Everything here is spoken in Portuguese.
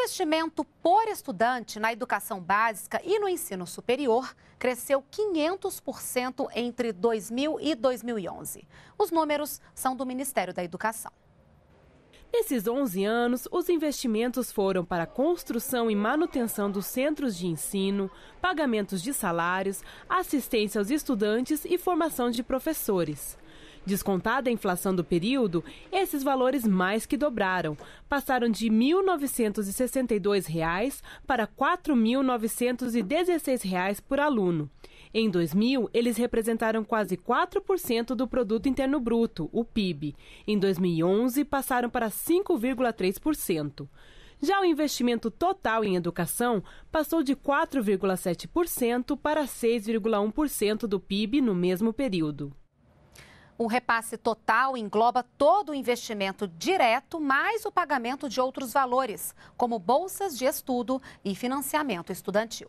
investimento por estudante na educação básica e no ensino superior cresceu 500% entre 2000 e 2011. Os números são do Ministério da Educação. Nesses 11 anos, os investimentos foram para a construção e manutenção dos centros de ensino, pagamentos de salários, assistência aos estudantes e formação de professores. Descontada a inflação do período, esses valores mais que dobraram, passaram de R$ 1.962 para R$ 4.916 por aluno. Em 2000, eles representaram quase 4% do produto interno bruto, o PIB. Em 2011, passaram para 5,3%. Já o investimento total em educação passou de 4,7% para 6,1% do PIB no mesmo período. O repasse total engloba todo o investimento direto, mais o pagamento de outros valores, como bolsas de estudo e financiamento estudantil.